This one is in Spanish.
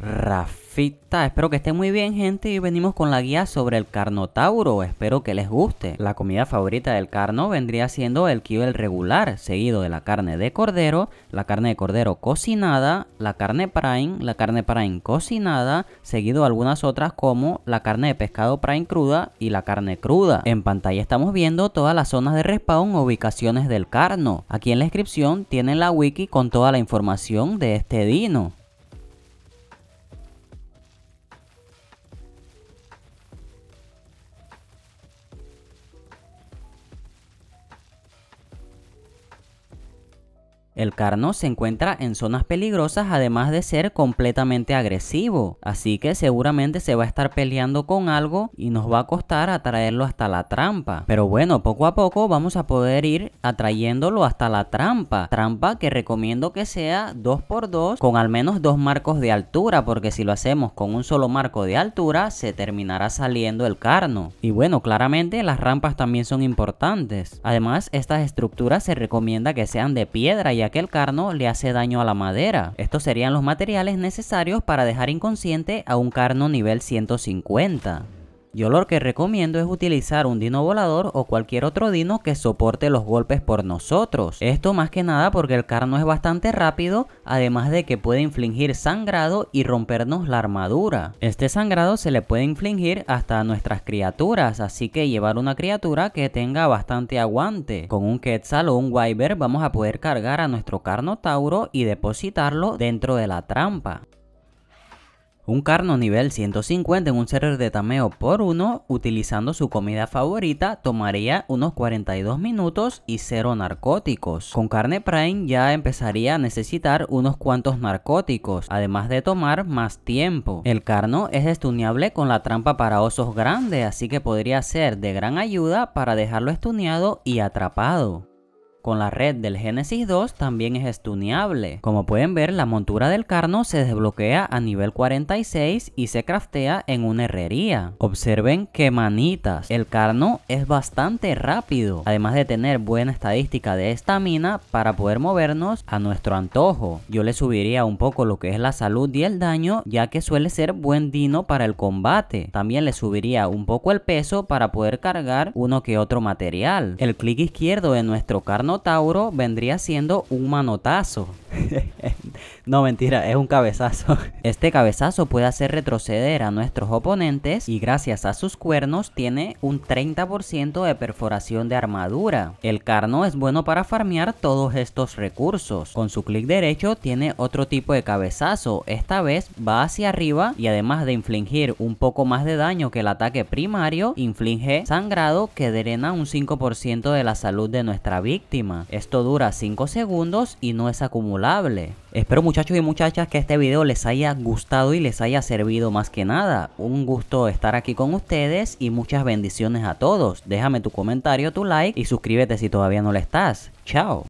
Rafita. Espero que estén muy bien gente y venimos con la guía sobre el Carnotauro. Espero que les guste. La comida favorita del carno vendría siendo el kivel regular, seguido de la carne de cordero, la carne de cordero cocinada, la carne prime, la carne prime cocinada, seguido de algunas otras como la carne de pescado prime cruda y la carne cruda. En pantalla estamos viendo todas las zonas de respawn o ubicaciones del carno. Aquí en la descripción tienen la wiki con toda la información de este dino. El carno se encuentra en zonas peligrosas además de ser completamente agresivo, así que seguramente se va a estar peleando con algo y nos va a costar atraerlo hasta la trampa. Pero bueno, poco a poco vamos a poder ir atrayéndolo hasta la trampa. Trampa que recomiendo que sea 2x2 con al menos dos marcos de altura, porque si lo hacemos con un solo marco de altura se terminará saliendo el carno. Y bueno, claramente las rampas también son importantes. Además, estas estructuras se recomienda que sean de piedra y que el carno le hace daño a la madera. Estos serían los materiales necesarios para dejar inconsciente a un carno nivel 150. Yo lo que recomiendo es utilizar un dino volador o cualquier otro dino que soporte los golpes por nosotros. Esto más que nada porque el carno es bastante rápido, además de que puede infligir sangrado y rompernos la armadura. Este sangrado se le puede infligir hasta a nuestras criaturas, así que llevar una criatura que tenga bastante aguante. Con un Quetzal o un Wyver vamos a poder cargar a nuestro carno Tauro y depositarlo dentro de la trampa un Carno nivel 150 en un server de tameo por uno, utilizando su comida favorita tomaría unos 42 minutos y 0 narcóticos. Con carne prime ya empezaría a necesitar unos cuantos narcóticos, además de tomar más tiempo. El Carno es estuneable con la trampa para osos grande, así que podría ser de gran ayuda para dejarlo estuneado y atrapado con la red del génesis 2 también es estuneable Como pueden ver, la montura del Carno se desbloquea a nivel 46 y se craftea en una herrería. Observen que manitas. El Carno es bastante rápido, además de tener buena estadística de estamina para poder movernos a nuestro antojo. Yo le subiría un poco lo que es la salud y el daño, ya que suele ser buen dino para el combate. También le subiría un poco el peso para poder cargar uno que otro material. El clic izquierdo de nuestro Carno Tauro vendría siendo un manotazo. No, mentira, es un cabezazo. Este cabezazo puede hacer retroceder a nuestros oponentes y gracias a sus cuernos tiene un 30% de perforación de armadura. El carno es bueno para farmear todos estos recursos. Con su clic derecho tiene otro tipo de cabezazo. Esta vez va hacia arriba y además de infligir un poco más de daño que el ataque primario, inflige sangrado que drena un 5% de la salud de nuestra víctima. Esto dura 5 segundos y no es acumulable. Espero mucho muchachos y muchachas que este video les haya gustado y les haya servido más que nada. Un gusto estar aquí con ustedes y muchas bendiciones a todos. Déjame tu comentario, tu like y suscríbete si todavía no lo estás. Chao.